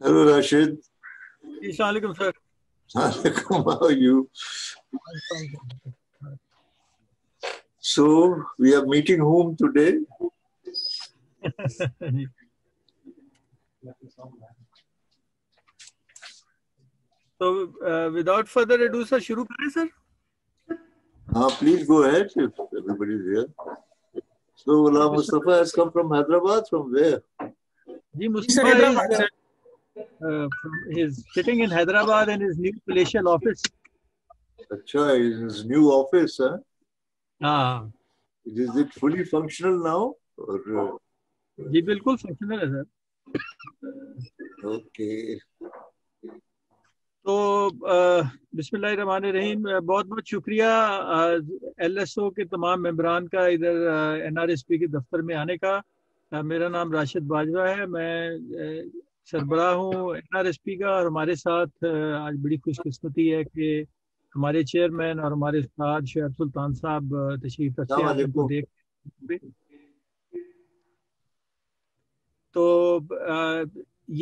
Hello, Rashid. Assalamualaikum, sir. Assalamualaikum. How are you? So we are meeting whom today? so uh, without further ado, sir, shuru kare, sir. Uh, please go ahead if everybody is here. So Ghulam Mustafa has come from Hyderabad. From where? Ji, Mustafa. he's sitting in Hyderabad in his new palatial office. Achha, in his new office, huh? Ah. Is it fully functional now? Or, uh... जी बिल्कुल functional है sir okay तो बिस्मिल्लाह रहमान रहीम बहुत बहुत शुक्रिया L S O के तमाम मेम्बरान का इधर एन आर एस पी के दफ्तर में आने का मेरा नाम राशिद बाजवा है मैं सरबरा हूँ एन आर एस पी का और हमारे साथ आज बड़ी खुशकस्मती है कि हमारे चेयरमैन और हमारे साथ शेर सुल्तान साहब तशरीफ रखते हैं देख तो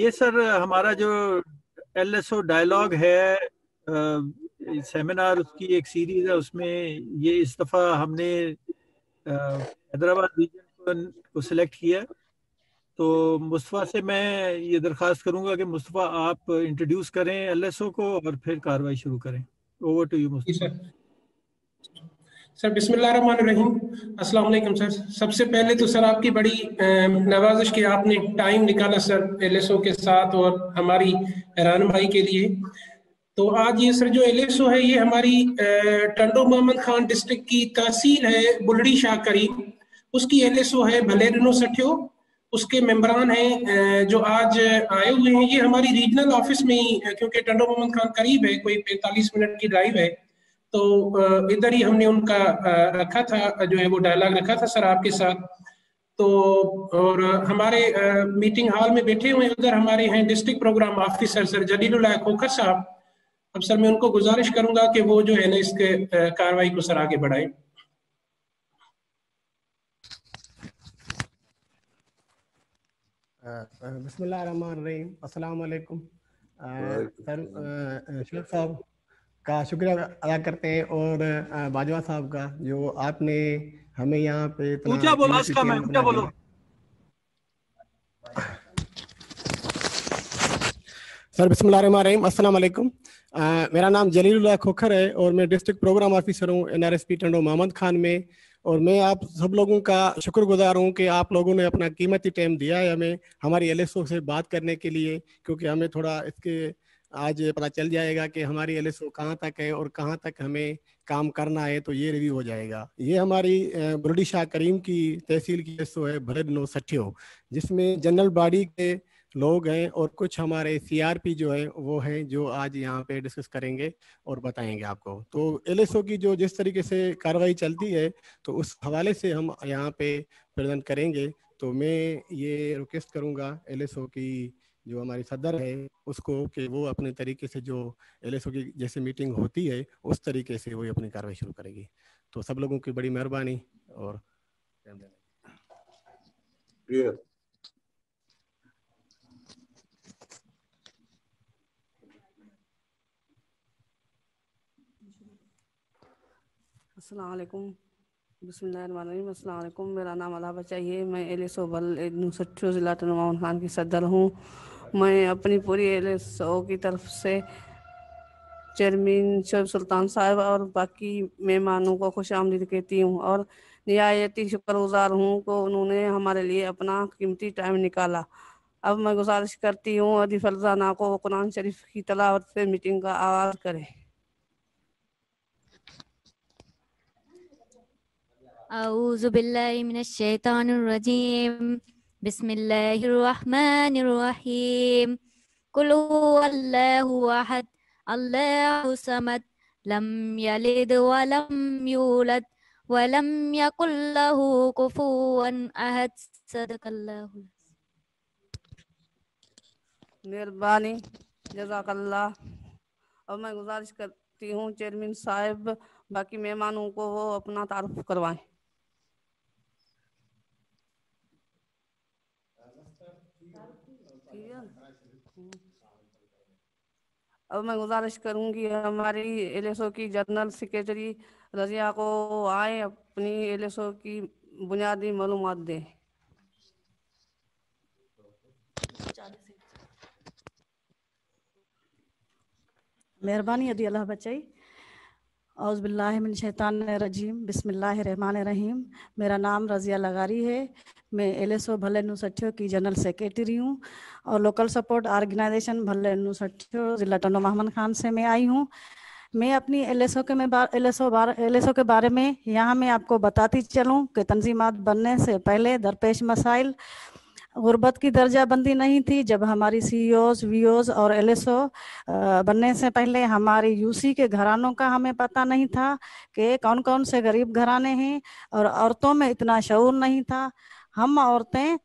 ये सर हमारा जो एल एस ओ डायलॉग है सेमिनार उसकी एक सीरीज है उसमें ये इस दफ़ा हमने हैदराबाद रीजन को सिलेक्ट किया तो मुस्तफ़ा से मैं ये दरख्वास्त करूंगा कि मुस्तफ़ा आप इंट्रोड्यूस करें एलएसओ को और फिर कार्रवाई शुरू करें over to you Mustafa sir बिस्मिल्लाहिर्रहमानिर्रहीम अस्सलाम वालेकुम सर सबसे पहले तो सर आपकी बड़ी नवाजिश की आपने टाइम निकाला सर एलएसओ के साथ और हमारी रान भाई के लिए तो आज ये सर जो एलएसओ है ये हमारी टंडो मोहम्मद खान डिस्ट्रिक्ट की तहसील है बुलड़ी शाह करीब उसकी एलएसओ है भले रिनो सठियो उसके मेम्बरान हैं जो आज आए हुए हैं ये हमारी रीजनल ऑफिस में ही क्योंकि टंडो मोहम्मद खान करीब है कोई पैंतालीस मिनट की ड्राइव है तो इधर ही हमने उनका रखा था जो है वो डायलॉग रखा था सर आपके साथ तो और हमारे मीटिंग हॉल में बैठे हुए उधर हमारे हैं district programme officer sir Jalil Khokhar साहब अब सर मैं उनको गुजारिश करूंगा कि वो जो है ना इसके कार्रवाई को सर आगे बढ़ाएं बिस्मिल्लाहिर्रहमानिर्रहीम अस्सलाम वालेकुम सर शेख साहब का शुक्रिया अदा करते हैं और बाजवा साहब का जो आपने हमें यहाँ पे पूछा बोलो इसका मैं पूछा बोलो सर बिस्मिल्लाहिर्रहमानिर्रहीम अस्सलाम वालेकुम मेरा नाम जलीलुल्लाह खोखर है और मैं डिस्ट्रिक्ट प्रोग्राम ऑफिसर हूँ NRSP R S Tando Mohammad Khan में और मैं आप सब लोगों का शुक्रगुजार हूँ कि आप लोगों ने अपना कीमती टाइम दिया है हमें हमारी एल से बात करने के लिए क्योंकि हमें थोड़ा इसके आज पता चल जाएगा कि हमारी एल एस कहाँ तक है और कहाँ तक हमें काम करना है तो ये रिव्यू हो जाएगा ये हमारी बुरडी शाह करीम की तहसील की एल है भरद नो सठियो जिसमें जनरल बॉडी के लोग हैं और कुछ हमारे सीआरपी जो है वो हैं जो आज यहाँ पे डिस्कस करेंगे और बताएंगे आपको तो एल की जो जिस तरीके से कार्रवाई चलती है तो उस हवाले से हम यहाँ पे प्रेजेंट करेंगे तो मैं ये रिक्वेस्ट करूँगा एल की जो हमारी सदर है उसको कि वो अपने तरीके से जो एल की जैसे मीटिंग होती है उस तरीके से वो अपनी कार्रवाई शुरू करेगी तो सब लोगों की बड़ी मेहरबानी और असलकुम मेरा नाम अला बचाइए मैं एल सोबल नूसठू ज़िला तनुमान खान की सदर हूँ मैं अपनी पूरी एल ओ की तरफ से चेयरमैन शोब सुल्तान साहब और बाकी मेहमानों को खुश आमदीद कहती हूँ और नहायती शुक्रगुजार हूँ को उन्होंने हमारे लिए अपना कीमती टाइम निकाला अब मैं गुजारिश करती हूँ अदी फलजाना को कुरान शरीफ की तलावत से मीटिंग का आगाज़ करें أعوذ بالله من الشيطان الرجيم بسم الله الرحمن الرحيم قل هو الله أحد الله صمد لم يلد ولم يولد ولم يكن له كفوا أحد صدق الله मेहरबानी जजाक अल्लाह اور میں گزارش کرتی ہوں چیئرمین صاحب باقی مہمانوں کو وہ اپنا تعارف کروائیں अब मैं गुजारिश करूंगी हमारी एलएसओ की जनरल सेक्रेटरी रजिया को आए अपनी एलएसओ की बुनियादी मालूम दें मेहरबानी अदी अल्लाह बचाई शैतान रजीम रहीम मेरा नाम रज़िया लगारी है मैं एल एस ओ भल्ले सठियो की जनरल सेक्रेटरी हूँ और local support organisation Bhalle Sathiyo जिला टंडो महमद खान से मैं आई हूँ मैं अपनी एल एस ओ के में L S O L S O के बारे में यहाँ मैं आपको बताती चलूँ कि तंजीमात बनने से पहले दरपेश मसाइल गुर्बत की बंदी नहीं थी जब हमारी सी ओज वी ओज और एल एस ओ बनने से पहले हमारे यूसी के घरानों का हमें पता नहीं था कि कौन कौन से गरीब घराने हैं और औरतों में इतना शऊर नहीं था हम औरतें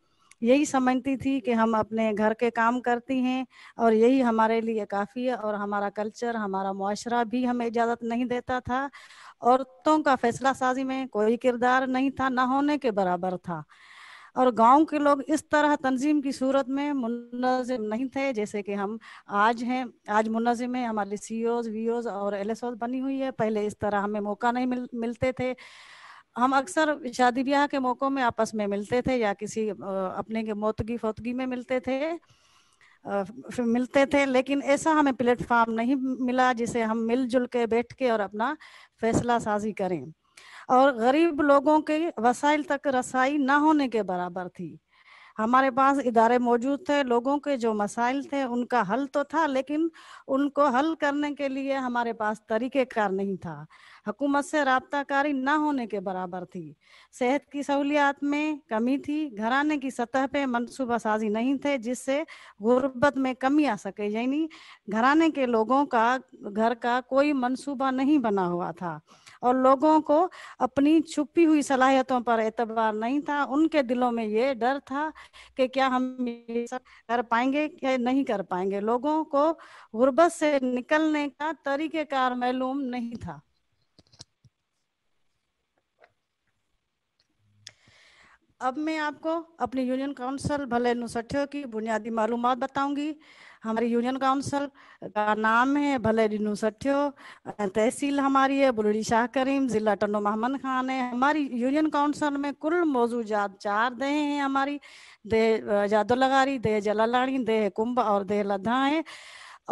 यही समझती थी कि हम अपने घर के काम करती हैं और यही हमारे लिए काफ़ी है और हमारा कल्चर हमारा मुआरा भी हमें इजाज़त नहीं देता था औरतों का फैसला साजी में कोई किरदार नहीं था ना होने के बराबर था और गांव के लोग इस तरह तंजीम की सूरत में मुनजिम नहीं थे जैसे कि हम आज हैं आज मुनजिम है हमारी C Os e V Os e और एल एस ओज बनी हुई है पहले इस तरह हमें मौका नहीं मिल, मिलते थे हम अक्सर शादी ब्याह के मौक़ों में आपस में मिलते थे या किसी अपने के मौतगी फौतगी में मिलते थे फिर मिलते थे लेकिन ऐसा हमें प्लेटफॉर्म नहीं मिला जिसे हम मिलजुल के बैठ के और अपना फैसला साजी करें और गरीब लोगों के वसाइल तक रसाई ना होने के बराबर थी हमारे पास इदारे मौजूद थे लोगों के जो मसाइल थे उनका हल तो था लेकिन उनको हल करने के लिए हमारे पास तरीक़ेकार नहीं था हकूमत से रबताकारी ना होने के बराबर थी सेहत की सहूलियात में कमी थी घराने की सतह पे मनसूबा साजी नहीं थे जिससे गुर्बत में कमी आ सके यानी घराने के लोगों का घर का कोई मनसूबा नहीं बना हुआ था और लोगों को अपनी छुपी हुई सलाहियतों पर एतबार नहीं था उनके दिलों में ये डर था कि क्या हम ये सब कर पाएंगे या नहीं कर पाएंगे लोगों को गुर्बत से निकलने का तरीक़ेकार मालूम नहीं था अब मैं आपको अपनी यूनियन काउंसिल भले नुसठियों की बुनियादी मालूम बताऊंगी हमारी यूनियन काउंसिल का नाम है भले रिनू सठ्यो तहसील हमारी है बुलड़ी शाह करीम जिला टंडो महमन खान है हमारी यूनियन काउंसिल में कुल मौजूद चार देह हैं हमारी देह लगारी देह जलालाणी देह कुंभ और देह लद्दा है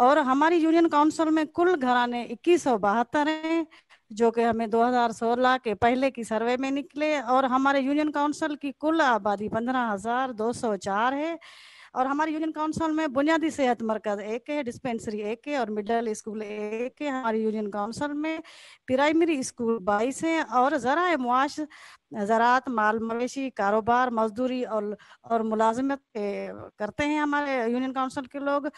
और हमारी यूनियन काउंसिल में कुल घराने इक्कीस सौ बहत्तर हैं जो कि हमें 2016 के पहले की सर्वे में निकले और हमारे यूनियन काउंसिल की कुल आबादी चार है और हमारे यूनियन काउंसिल में बुनियादी सेहत मरकज एक है डिस्पेंसरी एक है और मिडल स्कूल एक है हमारे यूनियन काउंसिल में प्राइमरी स्कूल बाईस है और ज़रा मुआश ज़रात माल मवेशी कारोबार मजदूरी और और मुलाजमत करते हैं हमारे यूनियन काउंसिल के लोग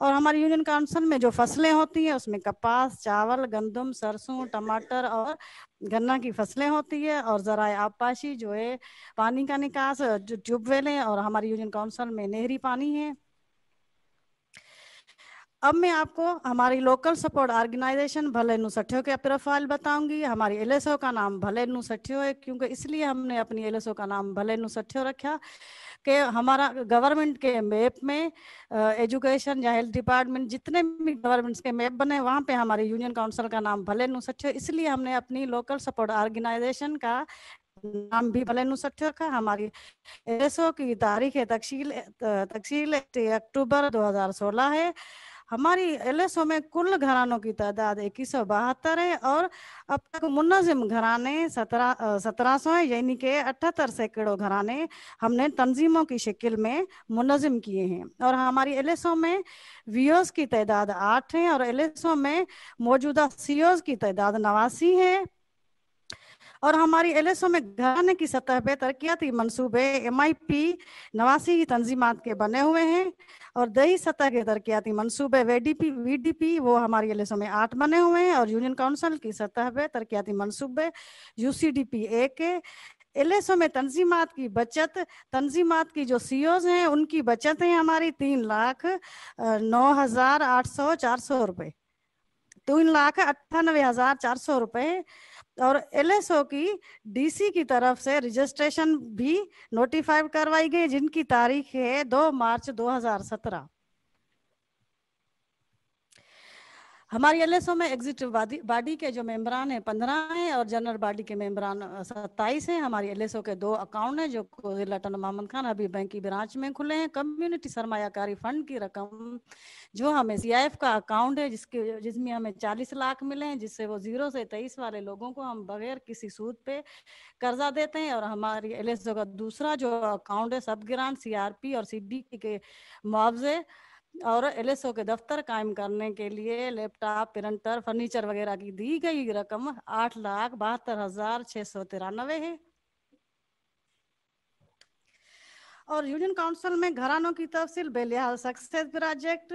और हमारे यूनियन काउंसिल में जो फसलें होती हैं उसमें कपास चावल गंदम सरसों टमाटर और गन्ना की फसलें होती है और ज़रा आबपाशी जो है पानी का निकास जो ट्यूबवेलें और हमारे यूनियन काउंसिल में नहरी पानी है अब मैं आपको हमारी लोकल सपोर्ट ऑर्गेनाइजेशन भले नुसठियों के प्रोफाइल बताऊंगी हमारी एल का नाम भले नुसठियों है क्योंकि इसलिए हमने अपनी एल का नाम भले नुसठियों रखा कि हमारा गवर्नमेंट के मैप में एजुकेशन या हेल्थ डिपार्टमेंट जितने भी गवर्नमेंट्स के मैप बने वहाँ पे हमारे यूनियन काउंसिल का नाम भले नुसठियों इसलिए हमने अपनी लोकल सपोर्ट ऑर्गेनाइजेशन का नाम भी भले नुसठ रखा हमारी एल की तारीख है तकशील तकशील अक्टूबर दो है हमारी एल में कुल घरानों की तादाद इक्कीस है और अब तक मुनजिम घराने सत्रह सत्रह सौ है यानी कि अठहत्तर सैकड़ों घराने हमने तंजीमों की शक्ल में मुनजिम किए हैं और हमारी एल में वी की तादाद आठ है और एल में मौजूदा सी की तादाद नवासी है और हमारी एल में घराने की सतह पर तरक्याती मनसूबे एम आई पी नवासी तंजीमत के बने हुए हैं और दही सतह के तरक्याती मनसूबे V D P V D P वो हमारी एल में आठ बने हुए हैं और यूनियन काउंसिल की सतह पर तरक्याती मनसूबे U C D P A के एल में तंजीमत की बचत तंजीमत की जो सी ओज e हैं उनकी बचत है हमारी तीन लाख नौ हजार आठ सौ चार सौ रुपये तीन लाख अट्ठानवे हजार चार सौ रुपये और एलएसओ की डीसी की तरफ से रजिस्ट्रेशन भी नोटिफाइड करवाई गई जिनकी तारीख है 2 मार्च 2017 हमारी एल में एग्जिक्यूटिव बॉडी के जो मेम्बरान हैं पंद्रह हैं और जनरल बॉडी के मेम्बरान सत्ताईस हैं हमारी एल के दो अकाउंट हैं जो लटन मोहम्मद खान अभी बैंक की ब्रांच में खुले हैं कम्युनिटी सरमाकारी फंड की रकम जो हमें सी का अकाउंट है जिसके जिसमें हमें चालीस लाख मिले हैं जिससे वो जीरो से तेईस वाले लोगों को हम बगैर किसी सूद पे कर्जा देते हैं और हमारी एल का दूसरा जो अकाउंट है सब ग्रांट सी और सी के मुआवजे और एल के दफ्तर कायम करने के लिए लैपटॉप प्रिंटर फर्नीचर वगैरह की दी गई रकम आठ लाख बहत्तर हजार छह सौ तिरानवे है और यूनियन काउंसिल में घरानों की तफसील बेलियाल सक्सेस प्रोजेक्ट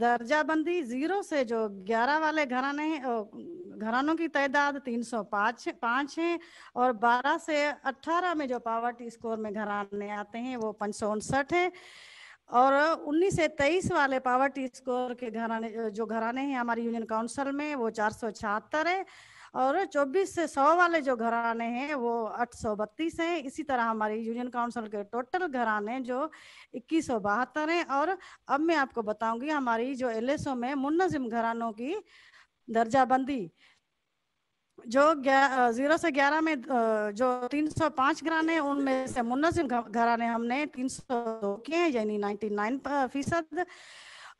दर्जाबंदी जीरो से जो ग्यारह वाले घराने घरानों की तादाद तीन सौ पाँच पाँच है और बारह से अट्ठारह में जो पावर्टी स्कोर में घराने आते हैं वो पाँच सौ उनसठ है और 19 से 23 वाले पावर्टी स्कोर के घराने जो घराने हैं हमारी यूनियन काउंसिल में वो चार सौ है और 24 से 100 वाले जो घराने हैं वो आठ हैं इसी तरह हमारी यूनियन काउंसिल के टोटल घराने जो इक्कीस सौ बहत्तर हैं और अब मैं आपको बताऊंगी हमारी जो एल में मुन्नजिम घरानों की दर्जाबंदी जो जीरो से ग्यारह में जो तीन सौ 305 घराने उनमें से मुन्नस घराने हमने तीन दो किए हैं यानी नाइन फीसद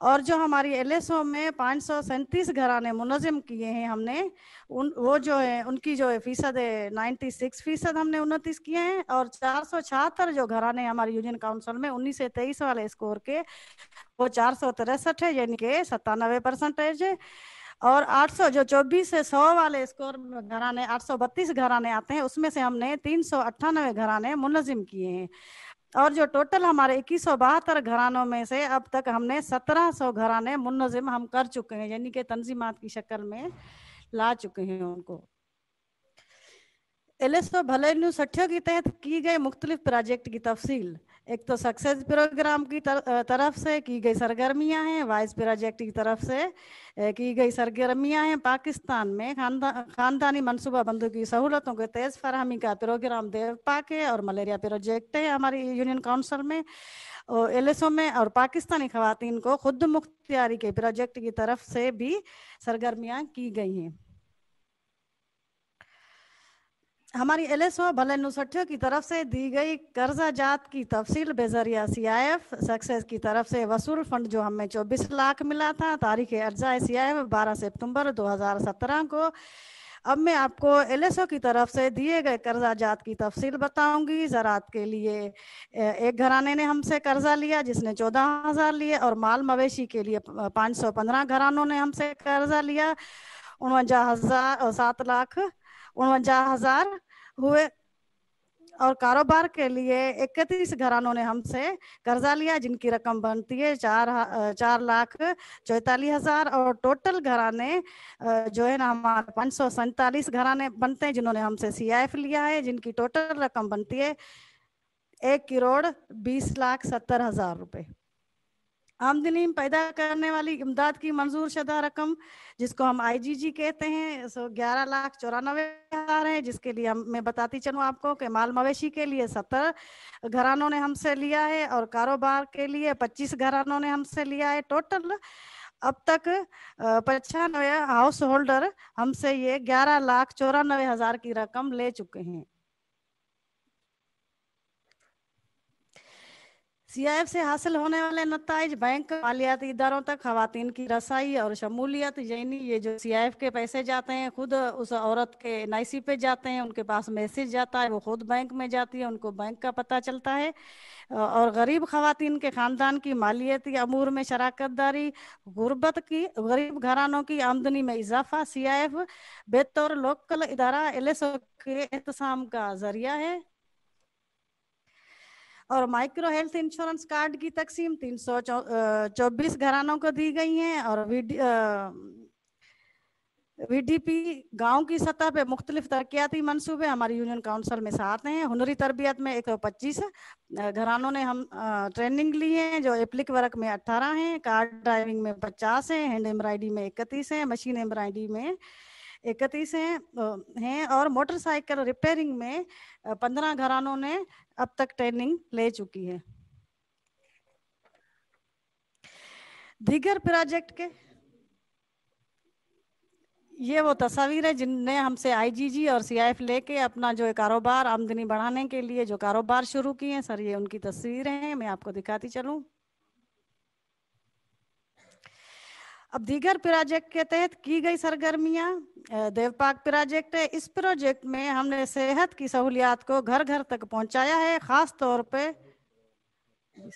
और जो हमारी एल एस ओ में पाँच सौ सैंतीस घराने मुनजम किए हैं हमने उन वो जो है उनकी जो है फीसद है नाइन्टी सिक्स फीसद हमने उनतीस किए हैं और चार सौ छहत्तर जो घराने हमारे यूनियन काउंसिल में उन्नीस से तेईस वाले स्कोर के वो चार सौ तिरसठ है यानी कि सत्तानवे परसेंटेज है और 800 जो 24 से 100 वाले स्कोर घराने 832 घराने आते हैं उसमें से हमने तीन सौ अट्ठानवे घराने मुनजिम किए हैं और जो टोटल हमारे इक्कीस सौ बहत्तर घरानों में से अब तक हमने सत्रह सौ घराने मुनजिम हम कर चुके हैं यानी कि तंजीमात की शक्ल में ला चुके हैं उनको भले भलेनु सठियों के तहत की गए मुख्तलिफ प्रोजेक्ट की तफसील एक तो सक्सेस प्रोग्राम की तर, तरफ से की गई सरगर्मियां हैं वाइस प्रोजेक्ट की तरफ से की गई सरगर्मियां हैं पाकिस्तान में खानदा, खानदानी मनसूबा बंदों की सहूलतों के तेज़ फरहमी का प्रोग्राम पाक है और मलेरिया प्रोजेक्ट है हमारी यूनियन काउंसिल में और एल में और पाकिस्तानी खातन को खुद मुख्तियारी के प्रोजेक्ट की तरफ से भी सरगर्मियाँ की गई हैं हमारी एल एस भले नुसठियों की तरफ से दी गई कर्जा जात की तफसील बेजरिया सी आई एफ सक्सेस की तरफ से वसूल फंड जो हमें चौबीस लाख मिला था तारीख अर्जा सी आई एफ बारह सितम्बर दो हजार सत्रह को अब मैं आपको एल एस ओ की तरफ से दिए गए कर्जा जात की तफसील बताऊंगी ज़रात के लिए एक घराने ने हमसे कर्जा लिया जिसने चौदह हज़ार लिए और माल मवेशी के लिए पाँच सौ पंद्रह घरानों ने हमसे कर्जा लिया उनवंजा हजार सात लाख उनवंजा हजार हुए और कारोबार के लिए इकतीस घरानों ने हमसे कर्जा लिया जिनकी रकम बनती है चार चार लाख चौतालीस हजार और टोटल घराने जो है ना हमारे पाँच सौ सैतालीस घराने बनते हैं जिन्होंने हमसे सीआईएफ लिया है जिनकी टोटल रकम बनती है एक करोड़ बीस लाख सत्तर हजार रुपये आमदनी पैदा करने वाली इमदाद की मंजूर शुदा रकम जिसको हम आईजीजी कहते हैं सो ग्यारह लाख चौरानवे हजार है जिसके लिए हम मैं बताती चलूँ आपको कि माल मवेशी के लिए सत्तर घरानों ने हमसे लिया है और कारोबार के लिए पच्चीस घरानों ने हमसे लिया है टोटल अब तक पचानवे हाउस होल्डर हमसे ये ग्यारह लाख चौरानवे हजार की रकम ले चुके हैं सीआईएफ से हासिल होने वाले नतज बैंक मालियाती इदारों तक खातन की रसाई और शमूलियत यानी ये जो सीआईएफ के पैसे जाते हैं खुद उस औरत के एन पे जाते हैं उनके पास मैसेज जाता है वो खुद बैंक में जाती है उनको बैंक का पता चलता है और गरीब खातन के खानदान की मालियाती अमूर में शराकत दारी गुर्बत की गरीब घरानों की आमदनी में इजाफा सी आई एफ बेतौर लोकल इदारा एल एस ओ के एहतसाम का जरिया है और माइक्रो हेल्थ इंश्योरेंस कार्ड की तकसीम तीन सौ चौबीस घरानों को दी गई है और वीडीपी गांव की सतह पे मुख्तलिफ तरक्याती मनसूबे हमारी यूनियन काउंसिल में साथ हैं हुनरी तरबियत में एक सौ पच्चीस घरानों ने हम ट्रेनिंग ली है जो एप्लिक वर्क में अठारह हैं कार ड्राइविंग में पचास हैं हैंड एम्ब्रॉयडरी में इकतीस हैं मशीन एम्ब्रॉयडरी में इकतीस हैं और मोटरसाइकिल रिपेयरिंग में पंद्रह घरानों ने अब तक ट्रेनिंग ले चुकी है धिगर प्रोजेक्ट के ये वो तस्वीर है जिनने हमसे आईजीजी और सीआईएफ लेके अपना जो कारोबार आमदनी बढ़ाने के लिए जो कारोबार शुरू किए हैं सर ये उनकी तस्वीरें हैं मैं आपको दिखाती चलूँ अब दीगर प्रोजेक्ट के तहत की गई सरगर्मियां देवपाक प्रोजेक्ट है इस प्रोजेक्ट में हमने सेहत की सहूलियात को घर घर तक पहुंचाया है खास तौर पे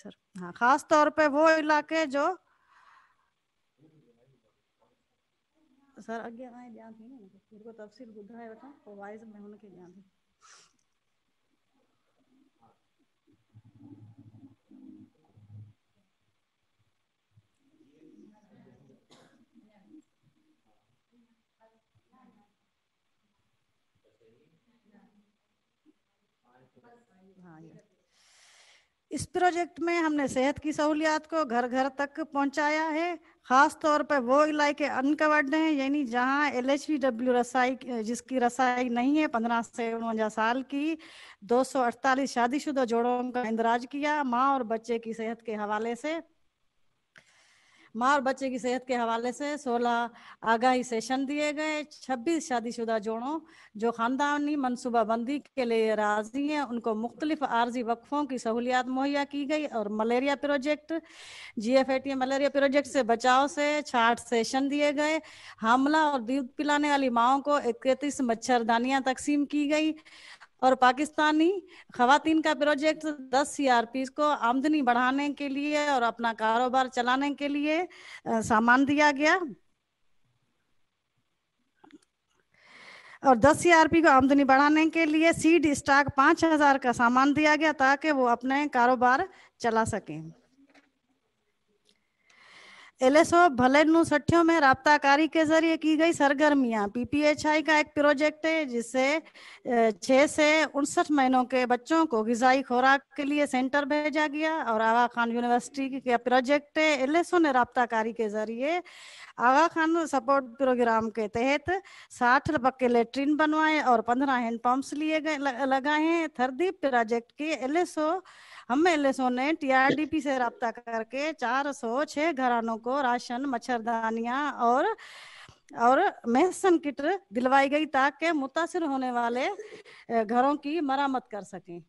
सर हाँ खास तौर पे वो इलाके जो सर आगे आए ध्यान थी ना मेरे को तफसील बुझा है बेटा वॉइस में होने के ध्यान थी हाँ इस प्रोजेक्ट में हमने सेहत की सहूलियात को घर घर तक पहुंचाया है ख़ास तौर पर वो इलाके अनकवर्ड हैं यानी जहां एल एच डब्ल्यू रसाई जिसकी रसाई नहीं है पंद्रह से उनवंजा साल की दो सौ अड़तालीस शादीशुदा जोड़ों का इंदराज किया माँ और बच्चे की सेहत के हवाले से माँ और बच्चे की सेहत के हवाले से 16 आगाही सेशन दिए गए 26 शादीशुदा जोड़ों जो खानदानी मनसूबा बंदी के लिए राजी हैं उनको मुख्तलिफ आर्जी वक्फों की सहूलियात मुहैया की गई और malaria project G F malaria project से बचाव से छाठ सेशन दिए गए हमला और दूध पिलाने वाली माओ को इकतीस मच्छरदानियां तकसीम की गई और पाकिस्तानी खातन का प्रोजेक्ट दस सीआरपी को आमदनी बढ़ाने के लिए और अपना कारोबार चलाने के लिए सामान दिया गया और 10 सीआरपी को आमदनी बढ़ाने के लिए सीड स्टॉक 5000 का सामान दिया गया ताकि वो अपने कारोबार चला सकें एलएसओ नु सठियों में कारी के जरिए की गई सरगर्मियां पीपीएचआई का एक प्रोजेक्ट है जिससे छः से उनसठ महीनों के बच्चों को गजाई खुराक के लिए सेंटर भेजा गया और आगा खान यूनिवर्सिटी के प्रोजेक्ट है एलएसओ ने रबताकारी के जरिए आगा खान सपोर्ट प्रोग्राम के तहत साठ पक्के लेट्रिन बनवाए और पंद्रह हैंड पंप्स लिए लगाए हैं थरदीप प्रोजेक्ट के एलएसओ हम एलएसओ ने टीआरडीपी से रब्ता करके चार सौ छह घरानों को राशन मच्छरदानिया और और मेहसन किट दिलवाई गई ताकि मुतासर होने वाले घरों की मरामत कर सकें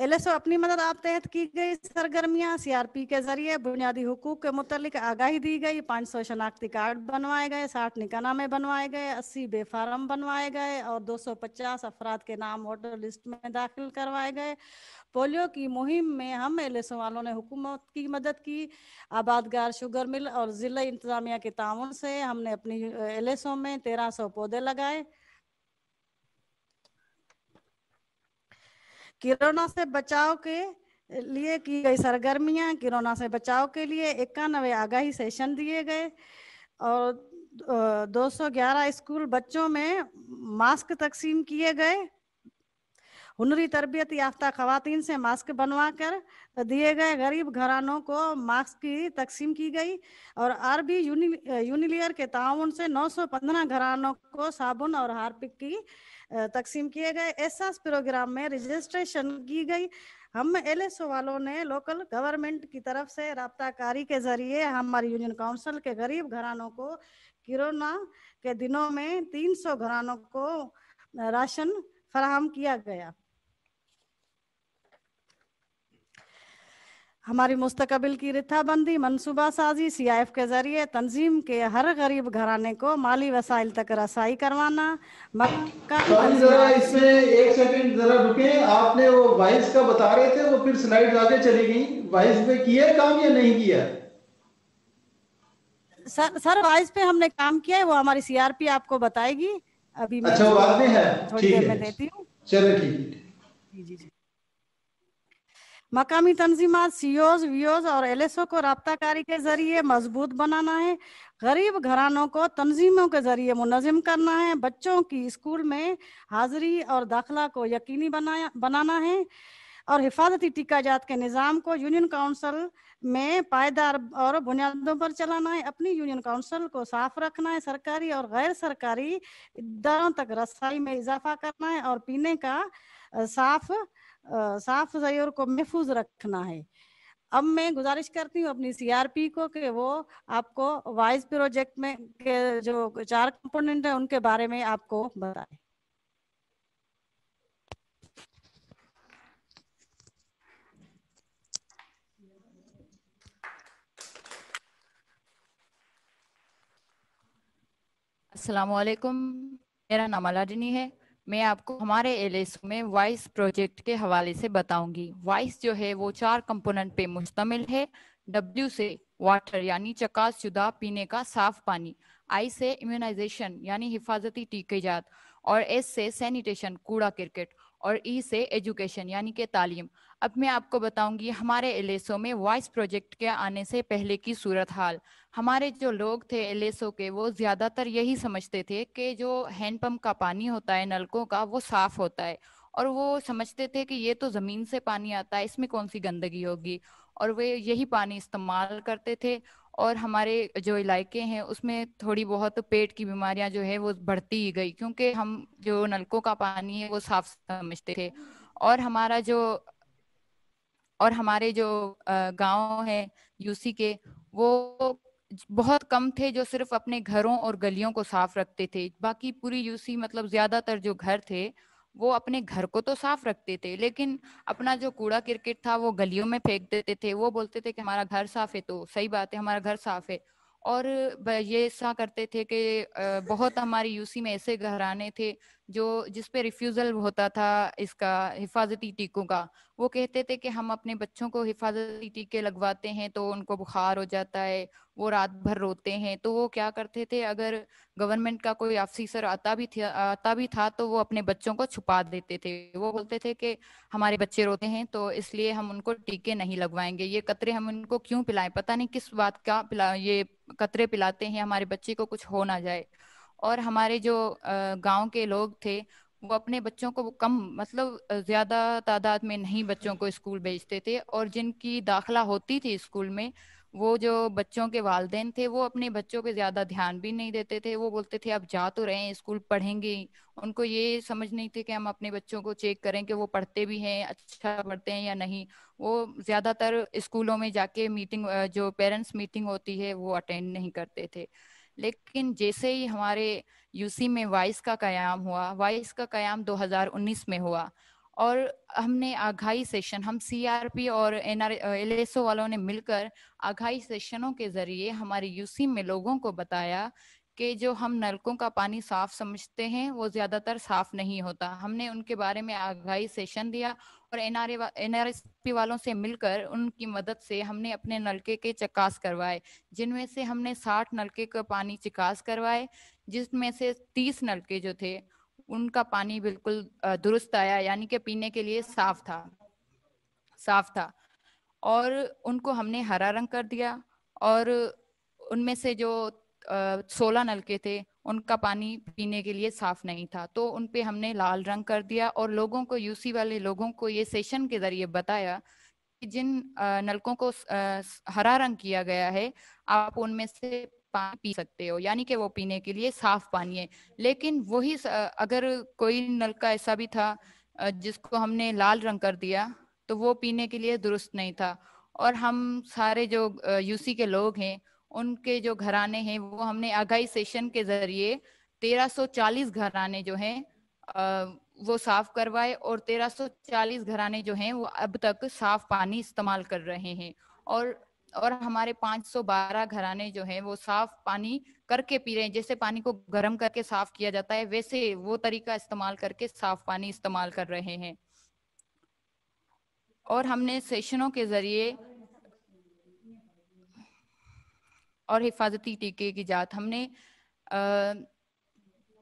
ओ अपनी मदद आप तहत की गई सरगर्मियां सीआरपी के जरिए बुनियादी हकूक के मुतलिक आगाही दी गई पाँच सौ शनाख्ती कार्ड बनवाए गए साठ निकानामे बनवाए गए अस्सी बेफारम बनवाए गए और दो सौ पचास अफराद के नाम वोटर लिस्ट में दाखिल करवाए गए पोलियो की मुहिम में हम एल ओ वालों ने हुकूमत की मदद की आबादगार शुगर मिल और ज़िला इंतजामिया के ताउन से हमने अपनी एल में तेरह सौ पौधे लगाए कोरोना से बचाव के लिए की गई सरगर्मियां कोरोना से बचाव के लिए इक्यानवे आगाही सेशन दिए गए और 211 स्कूल बच्चों में मास्क तकसीम किए गए हुनरी तरबियत याफ्ता खातन से मास्क बनवा कर तो दिए गए गरीब घरानों को मास्क की तकसीम की गई और आरबी यूनि यूनिलियर के ताउन से 915 घरानों को साबुन और हारपिक की तकसीम किए गए एहसास प्रोग्राम में रजिस्ट्रेशन की गई हम एल एस वालों ने लोकल गवर्नमेंट की तरफ से रबताकारी के जरिए हमारी यूनियन काउंसिल के गरीब घरानों को किरोना के दिनों में 300 घरानों को राशन फराहम किया गया हमारी मुस्तकबिल की रिथाबंदी मनसूबा साजी सी आई एफ के जरिए तंजीम के हर गरीब घराने को माली वसाइल तक रसाई करवाना तो इसमें एक सेकंड जरा रुके आपने वो वाइस का बता रहे थे वो फिर स्लाइड आगे चली गई वाइस पे किया काम या नहीं किया सर सर वाइस पे हमने काम किया है वो हमारी सीआरपी आपको बताएगी अभी अच्छा बाद में है ठीक है देती हूँ चलो ठीक जी जी मकामी ओज़ सीओज वीओज और एल एस ओ को रबताकारी के जरिए मजबूत बनाना है गरीब घरानों को तनजीमों के जरिए मुनजम करना है बच्चों की स्कूल में हाजिरी और दाखिला को यकीनी बनाया बनाना है और हिफाजती जात के निज़ाम को यूनियन काउंसिल में पायदार और बुनियादों पर चलाना है अपनी यूनियन काउंसिल को साफ रखना है सरकारी और गैर सरकारी इदारों तक रसाई में इजाफा करना है और पीने का साफ साफ सही और को महफूज रखना है अब मैं गुजारिश करती हूँ अपनी सीआरपी को कि वो आपको वाइज प्रोजेक्ट में के जो चार कंपोनेंट है उनके बारे में आपको बताए असलकुम मेरा नाम अलाडिनी है मैं आपको हमारे एल में वाइस प्रोजेक्ट के हवाले से बताऊंगी वाइस जो है वो चार कंपोनेंट पे मुश्तमिल है डब्ल्यू से वाटर यानी चकास शुदा पीने का साफ पानी आई से इम्यूनाइजेशन यानी हिफाजती जात और एस से सैनिटेशन कूड़ा क्रिकेट और ई से एजुकेशन यानी कि तालीम अब मैं आपको बताऊंगी हमारे एल में वाइस प्रोजेक्ट के आने से पहले की सूरत हाल हमारे जो लोग थे एल के वो ज़्यादातर यही समझते थे कि जो हैंडपम्प का पानी होता है नलकों का वो साफ़ होता है और वो समझते थे कि ये तो ज़मीन से पानी आता है इसमें कौन सी गंदगी होगी और वे यही पानी इस्तेमाल करते थे और हमारे जो इलाके हैं उसमें थोड़ी बहुत पेट की बीमारियां जो है वो बढ़ती ही गई क्योंकि हम जो नलकों का पानी है वो साफ समझते थे और हमारा जो और हमारे जो गांव है यूसी के वो बहुत कम थे जो सिर्फ अपने घरों और गलियों को साफ रखते थे बाकी पूरी यूसी मतलब ज्यादातर जो घर थे वो अपने घर को तो साफ रखते थे लेकिन अपना जो कूड़ा क्रिकेट था वो गलियों में फेंक देते थे वो बोलते थे कि हमारा घर साफ है तो सही बात है हमारा घर साफ है और ये ऐसा करते थे कि बहुत हमारे यूसी में ऐसे घराने थे जो जिस पे रिफ्यूज़ल होता था इसका हिफाजती टीकों का वो कहते थे कि हम अपने बच्चों को हिफाजती टीके लगवाते हैं तो उनको बुखार हो जाता है वो रात भर रोते हैं तो वो क्या करते थे अगर गवर्नमेंट का कोई ऑफिसर आता भी था आता भी था तो वो अपने बच्चों को छुपा देते थे वो बोलते थे कि हमारे बच्चे रोते हैं तो इसलिए हम उनको टीके नहीं लगवाएंगे ये कतरे हम उनको क्यों पिलाएं पता नहीं किस बात का पिला ये कतरे पिलाते हैं हमारे बच्चे को कुछ हो ना जाए और हमारे जो गांव के लोग थे वो अपने बच्चों को कम मतलब ज्यादा तादाद में नहीं बच्चों को स्कूल भेजते थे और जिनकी दाखला होती थी स्कूल में वो जो बच्चों के वालदेन थे वो अपने बच्चों पे ज्यादा ध्यान भी नहीं देते थे वो बोलते थे आप जा तो रहे स्कूल पढ़ेंगे उनको ये समझ नहीं थी कि हम अपने बच्चों को चेक करें कि वो पढ़ते भी हैं अच्छा पढ़ते हैं या नहीं वो ज्यादातर स्कूलों में जाके मीटिंग जो पेरेंट्स मीटिंग होती है वो अटेंड नहीं करते थे लेकिन जैसे ही हमारे यूसी में वाइस का क्याम हुआ वाइस का क्याम 2019 में हुआ और हमने आघाई सेशन हम सीआरपी और एनआर एलएसओ वालों ने मिलकर आघाई सेशनों के जरिए हमारे यूसी में लोगों को बताया कि जो हम नलकों का पानी साफ समझते हैं वो ज्यादातर साफ नहीं होता हमने उनके बारे में आगाही सेशन दिया और एनआरए एनआरएसपी वालों से मिलकर उनकी मदद से हमने अपने नलके के चकास करवाए जिनमें से हमने साठ नलके का पानी चकास करवाए जिसमें से तीस नलके जो थे उनका पानी बिल्कुल दुरुस्त आया यानी कि पीने के लिए साफ था साफ था और उनको हमने हरा रंग कर दिया और उनमें से जो सोलह नलके थे उनका पानी पीने के लिए साफ नहीं था तो उन पे हमने लाल रंग कर दिया और लोगों को यूसी वाले लोगों को ये सेशन के जरिए बताया कि जिन नलकों को हरा रंग किया गया है आप उनमें से पानी पी सकते हो यानी कि वो पीने के लिए साफ पानी है लेकिन वही अगर कोई नल का ऐसा भी था जिसको हमने लाल रंग कर दिया तो वो पीने के लिए दुरुस्त नहीं था और हम सारे जो यूसी के लोग हैं उनके जो घराने हैं वो हमने आगाही सेशन के जरिए 1340 घराने जो हैं वो साफ करवाए और 1340 घराने जो हैं वो अब तक साफ पानी इस्तेमाल कर रहे हैं और और हमारे 512 घराने जो हैं वो साफ पानी करके पी रहे हैं जैसे पानी को गर्म करके साफ किया जाता है वैसे वो तरीका इस्तेमाल करके साफ पानी इस्तेमाल कर रहे हैं और हमने सेशनों के जरिए और हिफाजती टीके की जात हमने आ,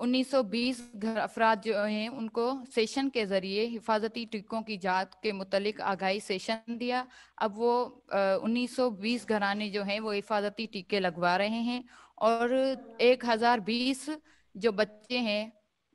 1920 घर अफराद जो हैं उनको सेशन के ज़रिए हिफाजती टीकों की जात के मुतलिक आगाही सेशन दिया अब वो उन्नीस सौ बीस घराने जो हैं वो हिफाजती टीके लगवा रहे हैं और एक हज़ार बीस जो बच्चे हैं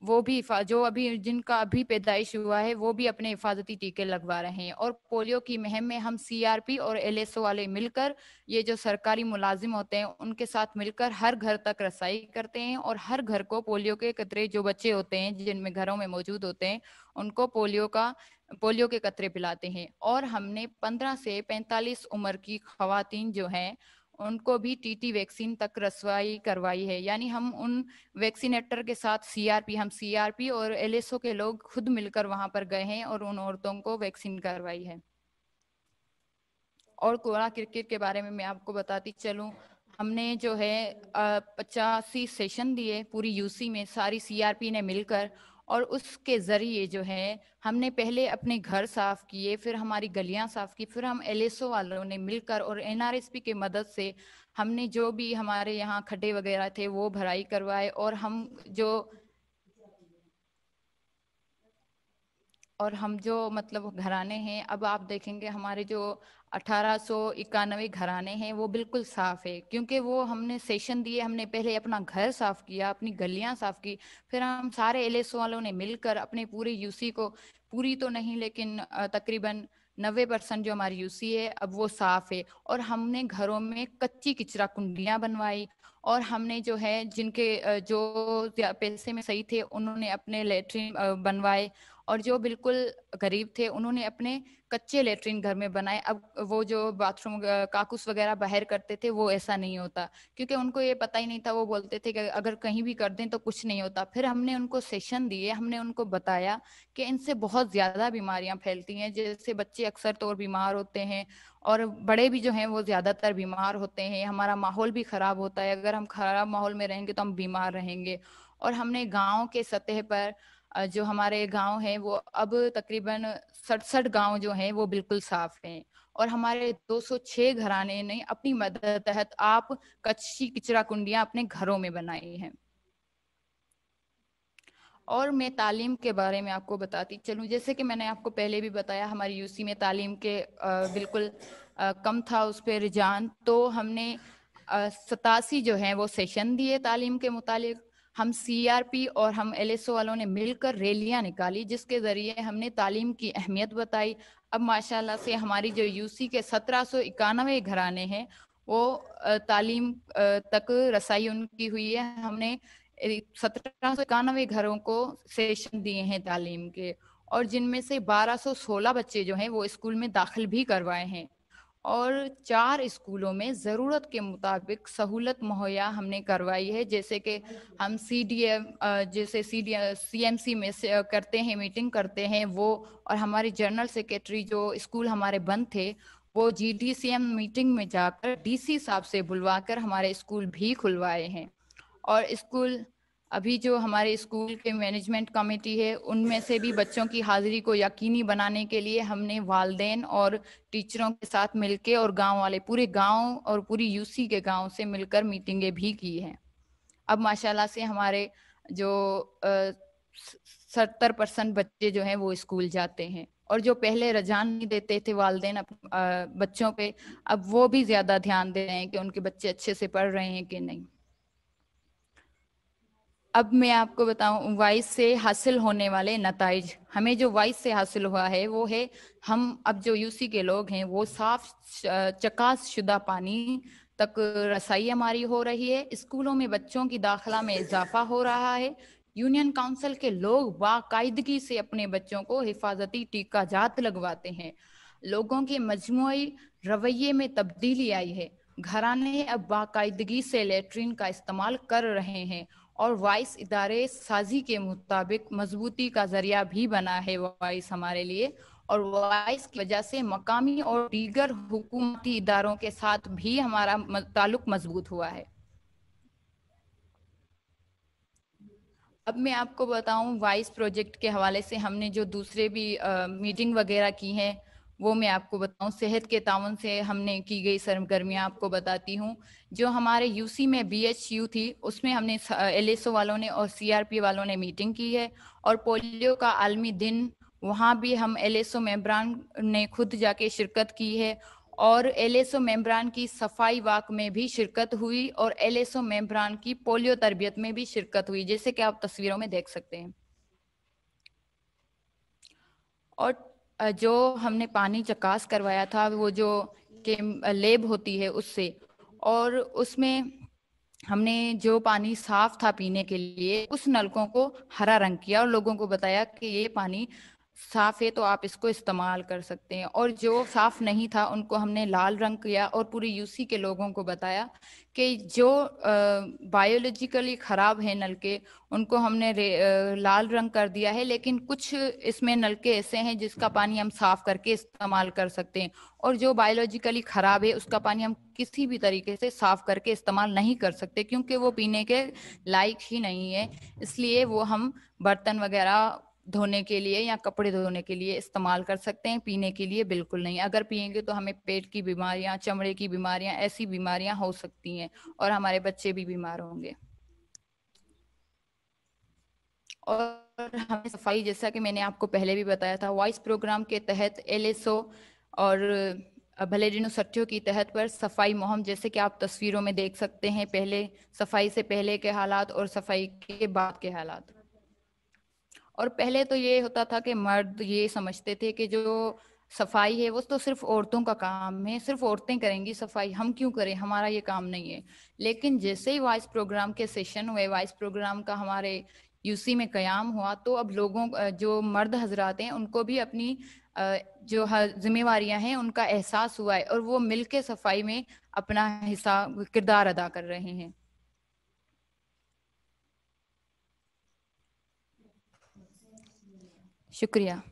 वो भी जो अभी जिनका अभी पैदाइश हुआ है वो भी अपने हिफाजती टीके लगवा रहे हैं और पोलियो की मुहिम में हम सीआरपी और एलएसओ वाले मिलकर ये जो सरकारी मुलाजिम होते हैं उनके साथ मिलकर हर घर तक रसाई करते हैं और हर घर को पोलियो के कतरे जो बच्चे होते हैं जिनमें घरों में मौजूद होते हैं उनको पोलियो का पोलियो के कतरे पिलाते हैं और हमने पंद्रह से पैंतालीस उम्र की खातन जो हैं उनको भी टीटी वैक्सीन तक रसवाई करवाई है यानी हम उन वैक्सीनेटर के साथ सीआरपी हम सीआरपी और एलएसओ के लोग खुद मिलकर वहां पर गए हैं और उन औरतों को वैक्सीन करवाई है और कोरा क्रिकेट के बारे में मैं आपको बताती चलूं हमने जो है पचासी सेशन दिए पूरी यूसी में सारी सीआरपी ने मिलकर और उसके ज़रिए जो है हमने पहले अपने घर साफ़ किए फिर हमारी गलियां साफ़ की फिर हम एल वालों ने मिलकर और एन की मदद से हमने जो भी हमारे यहाँ खड्डे वगैरह थे वो भराई करवाए और हम जो और हम जो मतलब घराने हैं अब आप देखेंगे हमारे जो अठारह इक्यानवे घराने हैं वो बिल्कुल साफ है क्योंकि वो हमने सेशन दिए हमने पहले अपना घर साफ किया अपनी गलियां साफ की फिर हम सारे एल वालों ने मिलकर अपने पूरे यूसी को पूरी तो नहीं लेकिन तकरीबन नब्बे परसेंट जो हमारी यूसी है अब वो साफ है और हमने घरों में कच्ची किचरा कुंडियां बनवाई और हमने जो है जिनके जो पैसे में सही थे उन्होंने अपने लेटरिन बनवाए और जो बिल्कुल गरीब थे उन्होंने अपने कच्चे लेटरिन घर में बनाए अब वो जो बाथरूम काकुस वगैरह बाहर करते थे वो ऐसा नहीं होता क्योंकि उनको ये पता ही नहीं था वो बोलते थे कि अगर कहीं भी कर दें तो कुछ नहीं होता फिर हमने उनको सेशन दिए हमने उनको बताया कि इनसे बहुत ज़्यादा बीमारियां फैलती हैं जैसे बच्चे अक्सर तौर तो बीमार होते हैं और बड़े भी जो हैं वो ज़्यादातर बीमार होते हैं हमारा माहौल भी ख़राब होता है अगर हम खराब माहौल में रहेंगे तो हम बीमार रहेंगे और हमने गाँव के सतह पर जो हमारे गांव हैं वो अब तकरीबन सड़सठ गांव जो हैं वो बिल्कुल साफ हैं और हमारे 206 घराने ने अपनी मदद तहत आप कच्ची किचरा कुंडियां अपने घरों में बनाई हैं और मैं तालीम के बारे में आपको बताती चलूं जैसे कि मैंने आपको पहले भी बताया हमारी यूसी में तालीम के बिल्कुल कम था उस पर रुझान तो हमने सतासी जो है वो सेशन दिए तालीम के मुतालिक हम सीआरपी और हम एलएसओ वालों ने मिलकर रैलियां निकाली जिसके जरिए हमने तालीम की अहमियत बताई अब माशाल्लाह से हमारी जो यूसी के सत्रह सौ इक्यानवे घराने हैं वो तालीम तक रसाई उनकी हुई है हमने सत्रह सौ इक्यानवे घरों को सेशन दिए हैं तालीम के और जिनमें से 1216 बच्चे जो हैं वो स्कूल में दाखिल भी करवाए हैं और चार स्कूलों में ज़रूरत के मुताबिक सहूलत मुहैया हमने करवाई है जैसे कि हम सी डी एम जैसे C D C M C में करते हैं मीटिंग करते हैं वो और हमारे जनरल सेक्रेटरी जो स्कूल हमारे बंद थे वो G D C M meeting में जाकर डी सी साहब से बुलवा कर हमारे स्कूल भी खुलवाए हैं और स्कूल अभी जो हमारे स्कूल के मैनेजमेंट कमेटी है उनमें से भी बच्चों की हाजिरी को यकीनी बनाने के लिए हमने वालदेन और टीचरों के साथ मिलकर और गांव वाले पूरे गांव और पूरी यूसी के गांव से मिलकर मीटिंगें भी की हैं अब माशाल्लाह से हमारे जो सत्तर परसेंट बच्चे जो हैं वो स्कूल जाते हैं और जो पहले रजान नहीं देते थे वालदेन बच्चों पर अब वो भी ज़्यादा ध्यान दे रहे हैं कि उनके बच्चे अच्छे से पढ़ रहे हैं कि नहीं अब मैं आपको बताऊं वाइस से हासिल होने वाले नतज हमें जो वाइस से हासिल हुआ है वो है हम अब जो यूसी के लोग हैं वो साफ चकास शुदा पानी तक रसाई हमारी हो रही है स्कूलों में बच्चों की दाखिला में इजाफा हो रहा है यूनियन काउंसिल के लोग बाकायदगी से अपने बच्चों को हिफाजती टीका जात लगवाते हैं लोगों के मजमुई रवैये में तब्दीली आई है घराने अब बाकायदगी से लेटरिन का इस्तेमाल कर रहे हैं और वॉइस इदारे साजी के मुताबिक मजबूती का जरिया भी बना है वॉइस हमारे लिए और वॉइस की वजह से मकामी और दीगर हुकूमती इदारों के साथ भी हमारा ताल्लुक मजबूत हुआ है अब मैं आपको बताऊं वाइस प्रोजेक्ट के हवाले से हमने जो दूसरे भी आ, मीटिंग वगैरह की हैं वो मैं आपको बताऊं सेहत के तावन से हमने की गई सरगर्मियाँ आपको बताती हूँ जो हमारे यूसी में बीएचयू थी उसमें हमने एलएसओ वालों ने और सीआरपी वालों ने मीटिंग की है और पोलियो का आलमी दिन वहाँ भी हम एलएसओ मेम्बरान ने खुद जाके शिरकत की है और एलएसओ मेंबरान की सफाई वाक में भी शिरकत हुई और एलएसओ मेम्बरान की पोलियो तरबियत में भी शिरकत हुई जैसे कि आप तस्वीरों में देख सकते हैं और जो हमने पानी चकास करवाया था वो जो के लेब होती है उससे और उसमें हमने जो पानी साफ था पीने के लिए उस नलकों को हरा रंग किया और लोगों को बताया कि ये पानी साफ है तो आप इसको इस्तेमाल कर सकते हैं और जो साफ नहीं था उनको हमने लाल रंग किया और पूरे यूसी के लोगों को बताया कि जो बायोलॉजिकली ख़राब है नलके उनको हमने रे, आ, लाल रंग कर दिया है लेकिन कुछ इसमें नलके ऐसे हैं जिसका पानी हम साफ करके इस्तेमाल कर सकते हैं और जो बायोलॉजिकली ख़राब है उसका पानी हम किसी भी तरीके से साफ करके इस्तेमाल नहीं कर सकते क्योंकि वो पीने के लायक ही नहीं है इसलिए वो हम बर्तन वगैरह धोने के लिए या कपड़े धोने के लिए इस्तेमाल कर सकते हैं पीने के लिए बिल्कुल नहीं अगर पियेंगे तो हमें पेट की बीमारियां चमड़े की बीमारियां ऐसी बीमारियां हो सकती हैं और हमारे बच्चे भी बीमार होंगे और हमें सफाई जैसा कि मैंने आपको पहले भी बताया था वॉइस प्रोग्राम के तहत एलएसओ और भले भलेरिनो सठियों की तहत पर सफाई मुहिम जैसे कि आप तस्वीरों में देख सकते हैं पहले सफाई से पहले के हालात और सफाई के बाद के हालात और पहले तो ये होता था कि मर्द ये समझते थे कि जो सफाई है वो तो सिर्फ औरतों का काम है सिर्फ औरतें करेंगी सफाई हम क्यों करें हमारा ये काम नहीं है लेकिन जैसे ही वाइस प्रोग्राम के सेशन हुए वाइस प्रोग्राम का हमारे यूसी में क़्याम हुआ तो अब लोगों जो मर्द हजरात हैं उनको भी अपनी जो जिम्मेवार हैं उनका एहसास हुआ है और वो मिलके सफाई में अपना हिस्सा किरदार अदा कर रहे हैं शुक्रिया